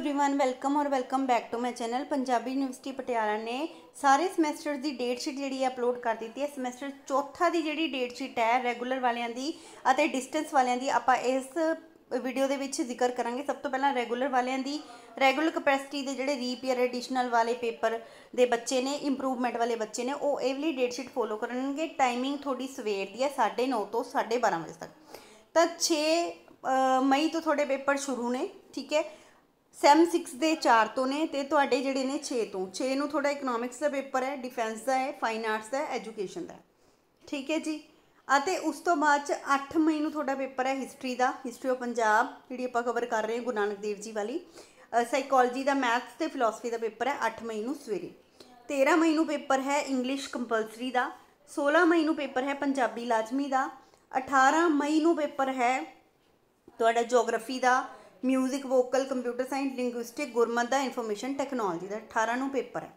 everyone welcome और welcome back to my channel Punjabi university Patiala ने सारे ਸਮੈਸਟਰ दी डेट शीट ਜਿਹੜੀ ਅਪਲੋਡ ਕਰ ਦਿੱਤੀ ਹੈ सेमेस्टर ਚੌਥਾ ਦੀ ਜਿਹੜੀ ਡੇਟ ਸ਼ੀਟ ਹੈ ਰੈਗੂਲਰ ਵਾਲਿਆਂ ਦੀ ਅਤੇ ਡਿਸਟੈਂਸ ਵਾਲਿਆਂ ਦੀ ਆਪਾਂ ਇਸ ਵੀਡੀਓ ਦੇ ਵਿੱਚ ਜ਼ਿਕਰ ਕਰਾਂਗੇ ਸਭ ਤੋਂ ਪਹਿਲਾਂ ਰੈਗੂਲਰ ਵਾਲਿਆਂ ਦੀ ਰੈਗੂਲਰ ਕਪੈਸਿਟੀ ਦੇ ਜਿਹੜੇ ਰੀਪੀਅਰ ਐਡੀਸ਼ਨਲ ਵਾਲੇ ਪੇਪਰ ਦੇ ਬੱਚੇ ਨੇ ਇੰਪਰੂਵਮੈਂਟ ਵਾਲੇ ਬੱਚੇ ਨੇ ਉਹ ਇਹ ਏਵਲੀ ਡੇਟ ਸ਼ੀਟ ਫੋਲੋ ਕਰਨਗੇ ਟਾਈਮਿੰਗ ਥੋੜੀ ਸਵੇਰ ਦੀ ਹੈ 9:30 ਤੋਂ 12:30 ਵਜੇ ਤੱਕ ਤਾਂ 6 ਮਈ ਤੋਂ ਤੁਹਾਡੇ ਪੇਪਰ ਸ਼ੁਰੂ ਨੇ ਠੀਕ ਹੈ ਸੈਮ 6 ਦੇ 4 ਤੋਂ ਨੇ ਤੇ ਤੁਹਾਡੇ ਜਿਹੜੇ ਨੇ 6 ਤੋਂ 6 ਨੂੰ ਥੋੜਾ ਇਕਨੋਮਿਕਸ ਦਾ ਪੇਪਰ ਹੈ ਡਿਫੈਂਸ ਦਾ ਹੈ ਫਾਈਨ ਆਰਟਸ ਦਾ ਹੈ ਐਜੂਕੇਸ਼ਨ ਦਾ ਠੀਕ ਹੈ ਜੀ ਅਤੇ ਉਸ ਤੋਂ ਬਾਅਦ ਚ 8 ਮਈ ਨੂੰ ਤੁਹਾਡਾ ਪੇਪਰ ਹੈ ਹਿਸਟਰੀ ਦਾ ਹਿਸਟਰੀ ਆਫ ਪੰਜਾਬ ਜਿਹੜੀ ਆਪਾਂ ਕਵਰ ਕਰ ਰਹੇ ਹਾਂ ਗੁਰੂ ਨਾਨਕ ਦੇਵ ਜੀ ਵਾਲੀ ਸਾਈਕੋਲੋਜੀ ਦਾ ਮੈਥਸ ਤੇ ਫਿਲਾਸਫੀ ਦਾ ਪੇਪਰ ਹੈ 8 ਮਈ ਨੂੰ ਸਵੇਰੇ 13 ਮਈ ਨੂੰ ਪੇਪਰ ਹੈ ਇੰਗਲਿਸ਼ ਕੰਪਲਸਰੀ ਦਾ 16 ਮਈ ਨੂੰ ਪੇਪਰ ਹੈ ਪੰਜਾਬੀ ਲਾਜ਼ਮੀ ਦਾ 18 ਮਈ ਨੂੰ ਪੇਪਰ ਹੈ ਤੁਹਾਡਾ ਜੀਓਗ੍ਰਾਫੀ ਦਾ music vocal computer science linguistic Gurmat ਦਾ ਇਨਫੋਰਮੇਸ਼ਨ ਟੈਕਨੋਲੋਜੀ ਦਾ 18 ਨੂੰ ਪੇਪਰ ਹੈ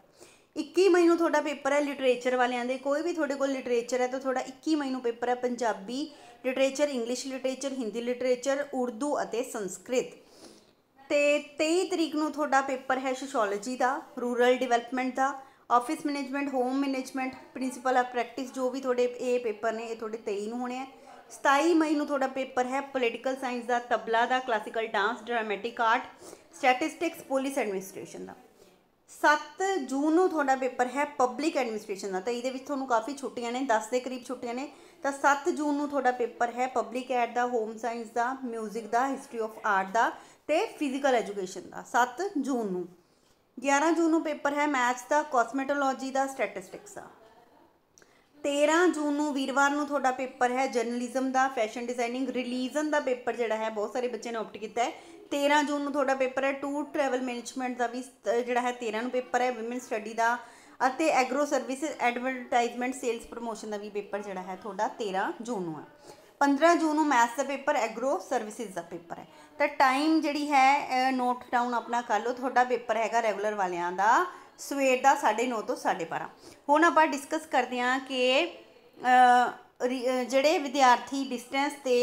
21 ਮਈ ਨੂੰ ਤੁਹਾਡਾ ਪੇਪਰ ਹੈ ਲਿਟਰੇਚਰ ਵਾਲਿਆਂ ਦੇ ਕੋਈ ਵੀ ਤੁਹਾਡੇ ਕੋਲ ਲਿਟਰੇਚਰ ਹੈ ਤਾਂ ਤੁਹਾਡਾ 21 ਮਈ ਨੂੰ ਪੇਪਰ ਹੈ Punjabi literature English literature Hindi literature Urdu ਅਤੇ ਸੰਸਕ੍ਰਿਤ ਤੇ 23 ਤਰੀਕ ਨੂੰ ਤੁਹਾਡਾ ਪੇਪਰ ਹੈ ਸੋਸ਼ੀਓਲੋਜੀ ਦਾ ਰੂਰਲ ਡਿਵੈਲਪਮੈਂਟ ਦਾ office management home management principal ਆ ਪ੍ਰੈਕਟਿਸ ਜੋ ਵੀ ਤੁਹਾਡੇ ਇਹ ਪੇਪਰ ਨੇ ਇਹ ਤੁਹਾਡੇ 23 ਨੂੰ ਹੋਣੇ ਆ 27 ਮਈ ਨੂੰ ਤੁਹਾਡਾ ਪੇਪਰ ਹੈ ਪੋਲੀਟੀਕਲ ਸਾਇੰਸ ਦਾ ਤਬਲਾ ਦਾ classical dance dramatic art statistics police administration ਦਾ 7 ਜੂਨ ਨੂੰ ਤੁਹਾਡਾ ਪੇਪਰ ਹੈ ਪਬਲਿਕ ਐਡਮਿਨਿਸਟ੍ਰੇਸ਼ਨ ਦਾ ਤਾਂ ਇਹਦੇ ਵਿੱਚ ਤੁਹਾਨੂੰ ਕਾਫੀ ਛੁੱਟੀਆਂ ਨੇ 10 ਦੇ ਕਰੀਬ ਛੁੱਟੀਆਂ ਨੇ ਤਾਂ 7 ਜੂਨ ਨੂੰ ਤੁਹਾਡਾ ਪੇਪਰ ਹੈ ਪਬਲਿਕ ਐਡ ਦਾ ਹੋਮ ਸਾਇੰਸ ਦਾ 뮤직 ਦਾ ਹਿਸਟਰੀ ਆਫ ਆਰਟ ਦਾ ਤੇ ਫਿਜ਼ੀਕਲ ਐਜੂਕੇਸ਼ਨ ਦਾ 7 ਜੂਨ ਨੂੰ 11 ਜੂਨ ਨੂੰ ਪੇਪਰ ਹੈ ਮੈਥਸ ਦਾ ਕੋਸਮੈਟੋਲੋਜੀ ਦਾ ਸਟੈਟਿਸਟਿਕਸ ਦਾ 13 ਜੂਨ ਨੂੰ ਵੀਰਵਾਰ ਨੂੰ ਤੁਹਾਡਾ ਪੇਪਰ ਹੈ ਜਰਨਲਿਜ਼ਮ ਦਾ ਫੈਸ਼ਨ ਡਿਜ਼ਾਈਨਿੰਗ ਰਿਲੀਜ਼ਨ ਦਾ ਪੇਪਰ ਜਿਹੜਾ ਹੈ ਬਹੁਤ ਸਾਰੇ ਬੱਚੇ ਨੇ ਆਪਟ ਕੀਤਾ ਹੈ 13 ਜੂਨ ਨੂੰ ਤੁਹਾਡਾ ਪੇਪਰ ਹੈ ਟੂਰ ਟਰੈਵਲ ਮੈਨੇਜਮੈਂਟ ਦਾ ਵੀ ਜਿਹੜਾ ਹੈ 13 ਨੂੰ ਪੇਪਰ ਹੈ ਔਮਨ ਸਟੱਡੀ ਦਾ ਅਤੇ agro services advertisement sales promotion ਦਾ ਵੀ ਪੇਪਰ ਜਿਹੜਾ ਹੈ ਤੁਹਾਡਾ 13 ਜੂਨ ਨੂੰ ਹੈ 15 ਜੂਨ ਨੂੰ ਮੈਥਸ ਦਾ ਪੇਪਰ ਐਗਰੋ ਸਰਵਿਸਿਜ਼ ਦਾ ਪੇਪਰ ਹੈ ਤਾਂ ਟਾਈਮ ਜਿਹੜੀ ਹੈ ਨੋਟ ਡਾਊਨ ਆਪਣਾ ਕਰ ਲਓ ਤੁਹਾਡਾ ਪੇਪਰ ਹੈਗਾ ਰੈਗੂਲਰ ਵਾਲਿਆਂ ਦਾ ਸਵੇਰ ਦਾ 9:30 ਤੋਂ 12:30 ਹੁਣ ਆਪਾਂ ਡਿਸਕਸ ਕਰਦੇ ਹਾਂ ਕਿ ਜਿਹੜੇ ਵਿਦਿਆਰਥੀ ਡਿਸਟੈਂਸ ਤੇ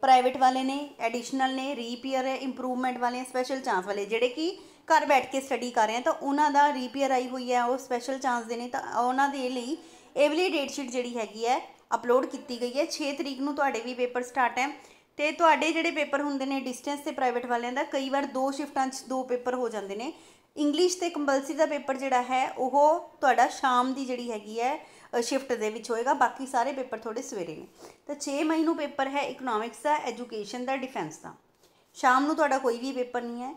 ਪ੍ਰਾਈਵੇਟ ਵਾਲੇ ਨੇ ਐਡੀਸ਼ਨਲ ਨੇ ਰੀਪੀਅਰ ਹੈ ਇੰਪਰੂਵਮੈਂਟ ਵਾਲੇ ਸਪੈਸ਼ਲ ਚਾਂਸ ਵਾਲੇ ਜਿਹੜੇ ਕਿ ਘਰ ਬੈਠ ਕੇ ਸਟੱਡੀ ਕਰ ਰਹੇ ਆ ਤਾਂ ਉਹਨਾਂ ਦਾ ਰੀਪੀਅਰ ਆਈ ਹੋਈ ਹੈ ਉਹ ਸਪੈਸ਼ਲ ਚਾਂਸ ਦੇ ਨੇ ਤਾਂ ਉਹਨਾਂ ਦੇ ਲਈ ਏਵਲੀ ਡੇਟ ਸ਼ੀਟ ਜਿਹੜੀ ਹੈਗੀ ਹੈ ਅਪਲੋਡ ਕੀਤੀ ਗਈ ਹੈ 6 ਤਰੀਕ ਨੂੰ ਤੁਹਾਡੇ ਵੀ ਪੇਪਰ ਸਟਾਰਟ ਹੈ ਤੇ ਤੁਹਾਡੇ ਜਿਹੜੇ ਪੇਪਰ ਹੁੰਦੇ ਨੇ ਡਿਸਟੈਂਸ ਤੇ ਪ੍ਰਾਈਵੇਟ ਵਾਲਿਆਂ ਦਾ ਕਈ ਵਾਰ ਦੋ ਸ਼ਿਫਟਾਂ 'ਚ ਦੋ ਪੇਪਰ ਹੋ ਜਾਂਦੇ ਨੇ ਇੰਗਲਿਸ਼ ਤੇ ਕੰਪਲਸਰੀ ਦਾ ਪੇਪਰ ਜਿਹੜਾ ਹੈ ਉਹ ਤੁਹਾਡਾ ਸ਼ਾਮ ਦੀ ਜਿਹੜੀ ਹੈਗੀ ਹੈ ਸ਼ਿਫਟ ਦੇ ਵਿੱਚ ਹੋਏਗਾ ਬਾਕੀ ਸਾਰੇ ਪੇਪਰ ਥੋੜੇ ਸਵੇਰੇ ਨੇ ਤਾਂ 6 ਮਈ ਨੂੰ ਪੇਪਰ ਹੈ ਇਕਨੋਮਿਕਸ ਦਾ ਐਜੂਕੇਸ਼ਨ ਦਾ ਡਿਫੈਂਸ ਦਾ ਸ਼ਾਮ ਨੂੰ ਤੁਹਾਡਾ ਕੋਈ ਵੀ ਪੇਪਰ ਨਹੀਂ ਹੈ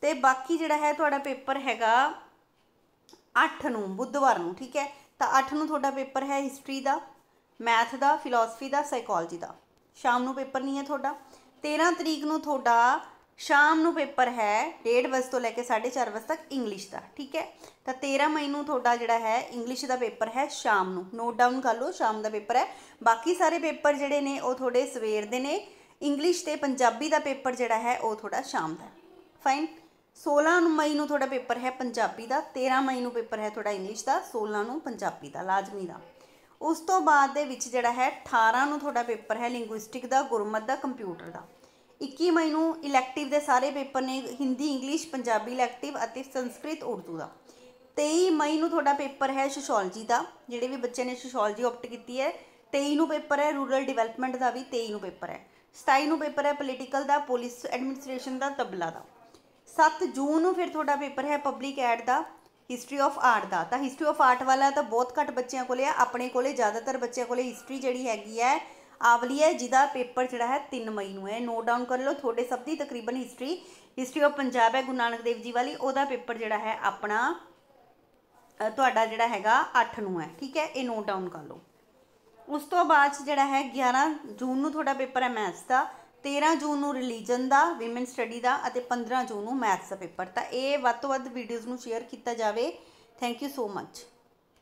ਤੇ ਬਾਕੀ ਜਿਹੜਾ ਹੈ ਤੁਹਾਡਾ ਪੇਪਰ ਹੈਗਾ 8 ਨੂੰ ਬੁੱਧਵਾਰ ਨੂੰ ਠੀਕ ਹੈ ਤਾਂ 8 ਨੂੰ ਤੁਹਾਡਾ ਪੇਪਰ ਹੈ ਹਿਸਟਰੀ ਦਾ ਮੈਥ ਦਾ ਫਿਲਾਸਫੀ ਦਾ ਸਾਈਕੋਲੋਜੀ ਦਾ ਸ਼ਾਮ ਨੂੰ ਪੇਪਰ ਨਹੀਂ ਹੈ ਤੁਹਾਡਾ 13 ਤਰੀਕ ਨੂੰ ਤੁਹਾਡਾ ਸ਼ਾਮ ਨੂੰ ਪੇਪਰ ਹੈ 1:30 ਵਜੇ ਤੋਂ ਲੈ ਕੇ 4:30 ਵਜੇ ਤੱਕ ਇੰਗਲਿਸ਼ ਦਾ ਠੀਕ ਹੈ ਤਾਂ 13 ਮਈ ਨੂੰ ਤੁਹਾਡਾ ਜਿਹੜਾ ਹੈ ਇੰਗਲਿਸ਼ ਦਾ ਪੇਪਰ ਹੈ ਸ਼ਾਮ ਨੂੰ ਨੋਟ ਡਾਊਨ ਕਰ ਲਓ ਸ਼ਾਮ ਦਾ ਪੇਪਰ ਹੈ ਬਾਕੀ ਸਾਰੇ ਪੇਪਰ ਜਿਹੜੇ ਨੇ ਉਹ ਤੁਹਾਡੇ ਸਵੇਰ ਦੇ ਨੇ ਇੰਗਲਿਸ਼ ਤੇ ਪੰਜਾਬੀ ਦਾ ਪੇਪਰ ਜਿਹੜਾ ਹੈ ਉਹ ਤੁਹਾਡਾ ਸ਼ਾਮ ਦਾ ਫਾਈਨ 16 ਮਈ ਨੂੰ ਤੁਹਾਡਾ ਪੇਪਰ ਹੈ ਪੰਜਾਬੀ ਦਾ 13 ਮਈ ਨੂੰ ਪੇਪਰ ਹੈ ਤੁਹਾਡਾ ਇੰਗਲਿਸ਼ ਦਾ 16 ਨੂੰ ਪੰਜਾਬੀ ਦਾ ਲਾਜ਼ਮੀ ਦਾ ਉਸ ਤੋਂ ਬਾਅਦ ਦੇ ਵਿੱਚ ਜਿਹੜਾ ਹੈ 18 ਨੂੰ ਤੁਹਾਡਾ ਪੇਪਰ ਹੈ ਲਿੰਗੁਇਸਟਿਕ ਦਾ ਗੁਰਮਤ ਦਾ ਕੰਪਿਊਟਰ ਦਾ 21 ਮਈ ਨੂੰ ਇਲੈਕਟਿਵ ਦੇ ਸਾਰੇ ਪੇਪਰ ਨੇ ਹਿੰਦੀ ਇੰਗਲਿਸ਼ ਪੰਜਾਬੀ ਇਲੈਕਟਿਵ ਅਤੇ ਸੰਸਕ੍ਰਿਤ ਉਰਦੂ ਦਾ 23 ਮਈ ਨੂੰ ਤੁਹਾਡਾ ਪੇਪਰ ਹੈ ਸੋਸ਼ੀਓਲੋਜੀ ਦਾ ਜਿਹੜੇ ਵੀ ਬੱਚੇ ਨੇ ਸੋਸ਼ੀਓਲੋਜੀ ਆਪਟ ਕੀਤੀ ਹੈ 23 ਨੂੰ ਪੇਪਰ ਹੈ ਰੂਰਲ ਡਿਵੈਲਪਮੈਂਟ ਦਾ ਵੀ 23 ਨੂੰ ਪੇਪਰ ਹੈ 27 ਨੂੰ ਪੇਪਰ ਹੈ ਪੋਲੀਟੀਕਲ ਦਾ ਪੁਲਿਸ ਐਡਮਿਨਿਸਟ੍ਰੇਸ਼ਨ ਦਾ ਤਬਲਾ ਦਾ 7 ਜੂਨ ਨੂੰ ਫਿਰ ਤੁਹਾਡਾ ਪੇਪਰ ਹੈ ਪਬਲਿਕ ਐਡ ਦਾ ਹਿਸਟਰੀ ਆਫ ਆਰਟ ਦਾ ਤਾਂ ਹਿਸਟਰੀ ਆਫ ਆਰਟ ਵਾਲਾ ਤਾਂ ਬਹੁਤ ਘੱਟ ਬੱਚਿਆਂ ਕੋਲੇ ਆ ਆਪਣੇ ਕੋਲੇ ਜ਼ਿਆਦਾਤਰ ਬੱਚਿਆਂ ਕੋਲੇ ਹਿਸਟਰੀ ਜਿਹੜੀ ਹੈਗੀ ਹੈ ਆਵਲੀ ਹੈ ਜਿਹਦਾ ਪੇਪਰ ਜਿਹੜਾ ਹੈ 3 ਮਈ ਨੂੰ ਹੈ ਨੋਟ ਡਾਊਨ ਕਰ ਲਓ ਤੁਹਾਡੇ ਸਭ ਦੀ ਤਕਰੀਬਨ ਹਿਸਟਰੀ ਹਿਸਟਰੀ ਆਫ ਪੰਜਾਬ ਹੈ ਗੁਰੂ ਨਾਨਕ ਦੇਵ ਜੀ ਵਾਲੀ ਉਹਦਾ ਪੇਪਰ ਜਿਹੜਾ ਹੈ ਆਪਣਾ ਤੁਹਾਡਾ ਜਿਹੜਾ ਹੈਗਾ 8 ਨੂੰ ਹੈ ਠੀਕ ਹੈ ਇਹ ਨੋਟ ਡਾਊਨ ਕਰ ਲਓ ਉਸ ਤੋਂ ਬਾਅਦ ਜਿਹੜਾ ਹੈ 11 ਜੂਨ ਨੂੰ ਤੁਹਾਡਾ ਪੇਪਰ ਹੈ ਮੈਥਸ ਦਾ 13 ਜੂਨ ਨੂੰ ਰਿਲੀਜਨ ਦਾ ਔਮਨ ਸਟੱਡੀ ਦਾ ਅਤੇ 15 ਜੂਨ ਨੂੰ ਮੈਥਸ ਦਾ ਪੇਪਰ ਤਾਂ ਇਹ ਵੱਧ ਤੋਂ ਵੱਧ ਵੀਡੀਓਜ਼ ਨੂੰ ਸ਼ੇਅਰ ਕੀਤਾ ਜਾਵੇ ਥੈਂਕ ਯੂ ਸੋ ਮੱਚ